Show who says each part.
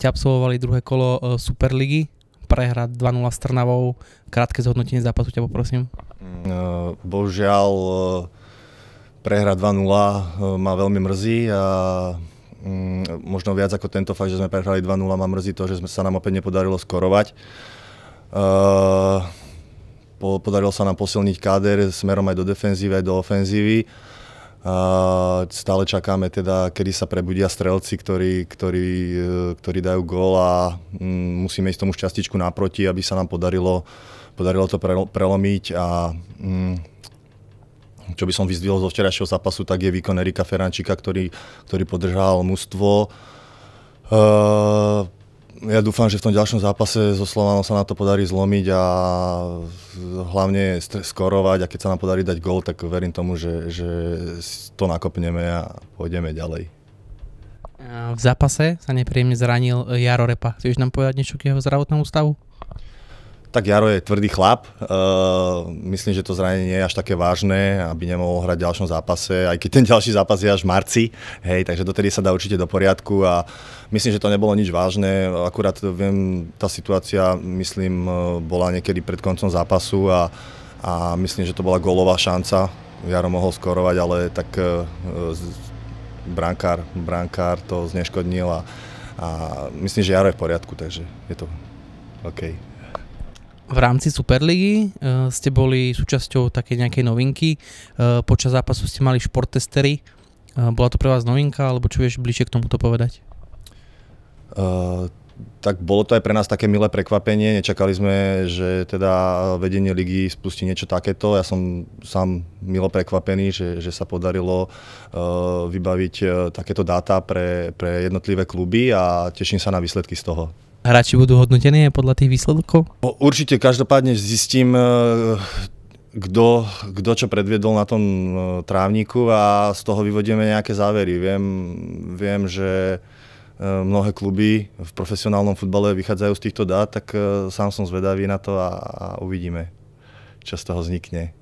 Speaker 1: Ťa absolvovali druhé kolo e, Superligy, prehra 2-0 s Trnavou. Krátke zhodnotenie zápasu ťa poprosím.
Speaker 2: Mm, e, Božiaľ, e, prehra 2-0 ma veľmi mrzí a mm, možno viac ako tento fakt, že sme prehrali 2-0, ma mrzí to, že sme sa nám opäť nepodarilo skorovať. Podarilo sa nám posilniť káder smerom aj do defenzívy, aj do ofenzívy stále čakáme teda, kedy sa prebudia strelci, ktorí, ktorí, e, ktorí dajú gól a mm, musíme ísť tomu šťastičku naproti, aby sa nám podarilo, podarilo to prelomiť a mm, čo by som vyzdvihol zo včerajšieho zápasu, tak je výkon Erika Ferančíka, ktorý, ktorý podržal mužstvo. Uh, ja dúfam, že v tom ďalšom zápase so Slovanom sa nám to podarí zlomiť a hlavne skorovať a keď sa nám podarí dať gól, tak verím tomu, že, že to nakopneme a pôjdeme ďalej.
Speaker 1: V zápase sa nepríjemne zranil Jaro Repa. Chceš nám povedať niečo k jeho zdravotnému stavu?
Speaker 2: Tak Jaro je tvrdý chlap. Eh, myslím, že to zranenie je až také vážne, aby nemohol hrať v ďalšom zápase, aj keď ten ďalší zápas je až v marci. Hej, takže dotedy sa dá určite do poriadku a myslím, že to nebolo nič vážne. Akurát viem, tá situácia, myslím, eh, bola niekedy pred koncom zápasu a, a myslím, že to bola golová šanca. Jaro mohol skorovať, ale tak eh, brankár, brankár to zneškodnil a, a myslím, že Jaro je v poriadku, takže je to OK
Speaker 1: v rámci Superligy uh, ste boli súčasťou také nejakej novinky. Uh, počas zápasu ste mali športestery. Uh, e, bola to pre vás novinka, alebo čo vieš bližšie k tomuto povedať?
Speaker 2: Uh, tak bolo to aj pre nás také milé prekvapenie. Nečakali sme, že teda vedenie ligy spustí niečo takéto. Ja som sám milo prekvapený, že, že sa podarilo vybaviť takéto dáta pre, pre jednotlivé kluby a teším sa na výsledky z toho
Speaker 1: hráči budú hodnotení aj podľa tých výsledkov?
Speaker 2: Určite, každopádne zistím, e, kto, čo predviedol na tom e, trávniku a z toho vyvodíme nejaké závery. Viem, viem že e, mnohé kluby v profesionálnom futbale vychádzajú z týchto dát, tak sám som zvedavý na to a, a uvidíme, čo z toho vznikne.